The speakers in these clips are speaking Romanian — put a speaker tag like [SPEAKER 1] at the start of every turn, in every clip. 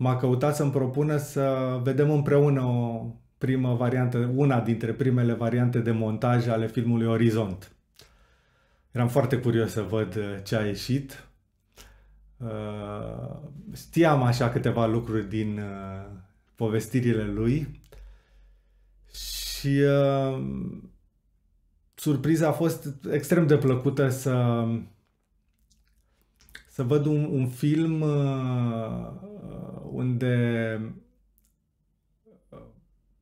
[SPEAKER 1] m-a căutat să-mi propună să vedem împreună o primă variantă, una dintre primele variante de montaj ale filmului Orizont. Eram foarte curios să văd uh, ce a ieșit. Uh, știam așa câteva lucruri din uh, povestirile lui și surpriza a fost extrem de plăcută să să văd un, un film uh, unde uh,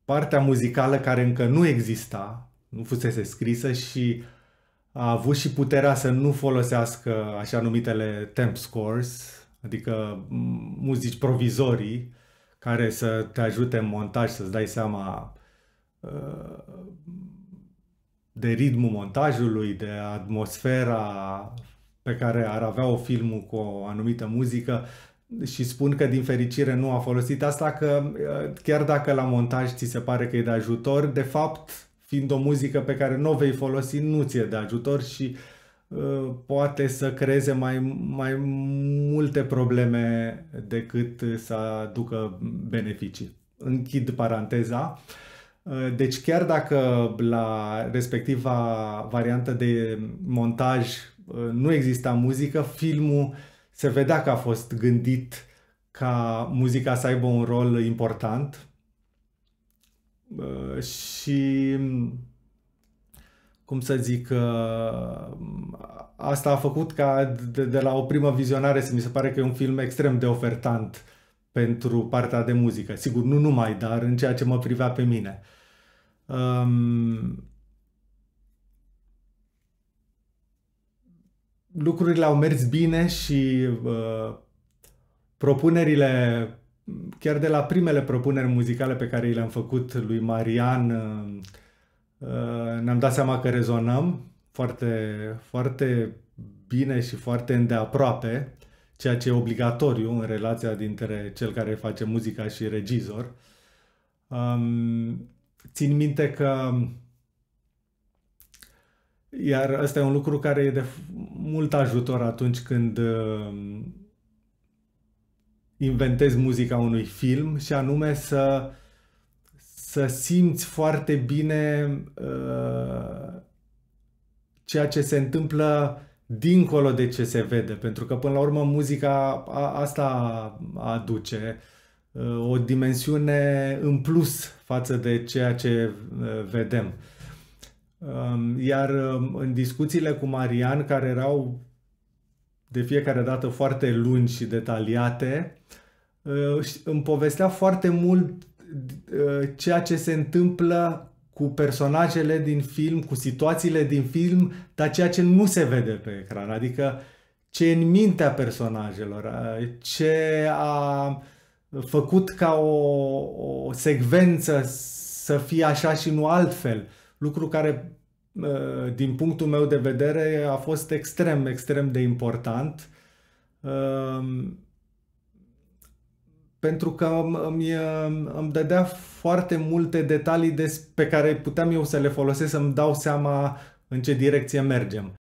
[SPEAKER 1] partea muzicală care încă nu exista, nu fusese scrisă și a avut și puterea să nu folosească așa numitele temp scores, adică muzici provizorii care să te ajute în montaj, să-ți dai seama uh, de ritmul montajului, de atmosfera pe care ar avea o filmul cu o anumită muzică, și spun că din fericire nu a folosit asta, că ă, chiar dacă la montaj ți se pare că e de ajutor, de fapt, fiind o muzică pe care nu o vei folosi, nu ți-e de ajutor și ă, poate să creeze mai, mai multe probleme decât să aducă beneficii. Închid paranteza. Ă, deci chiar dacă la respectiva variantă de montaj nu exista muzică, filmul se vedea că a fost gândit ca muzica să aibă un rol important uh, și cum să zic, uh, asta a făcut ca de, de la o primă vizionare să mi se pare că e un film extrem de ofertant pentru partea de muzică. Sigur, nu numai, dar în ceea ce mă privea pe mine. Um, lucrurile au mers bine și uh, propunerile, chiar de la primele propuneri muzicale pe care le-am făcut lui Marian, uh, uh, ne-am dat seama că rezonăm foarte, foarte bine și foarte îndeaproape, ceea ce e obligatoriu în relația dintre cel care face muzica și regizor. Um, țin minte că iar ăsta e un lucru care e de mult ajutor atunci când um, inventezi muzica unui film și anume să, să simți foarte bine uh, ceea ce se întâmplă dincolo de ce se vede, pentru că până la urmă muzica asta aduce uh, o dimensiune în plus față de ceea ce uh, vedem. Um, iar um, în discuțiile cu Marian, care erau de fiecare dată foarte lungi și detaliate, uh, îmi povestea foarte mult uh, ceea ce se întâmplă cu personajele din film, cu situațiile din film, dar ceea ce nu se vede pe ecran, adică ce e în mintea personajelor, uh, ce a făcut ca o, o secvență să fie așa și nu altfel lucru care, uh, din punctul meu de vedere, a fost extrem, extrem de important um, pentru că îmi, îmi dădea foarte multe detalii des, pe care puteam eu să le folosesc, să-mi dau seama în ce direcție mergem.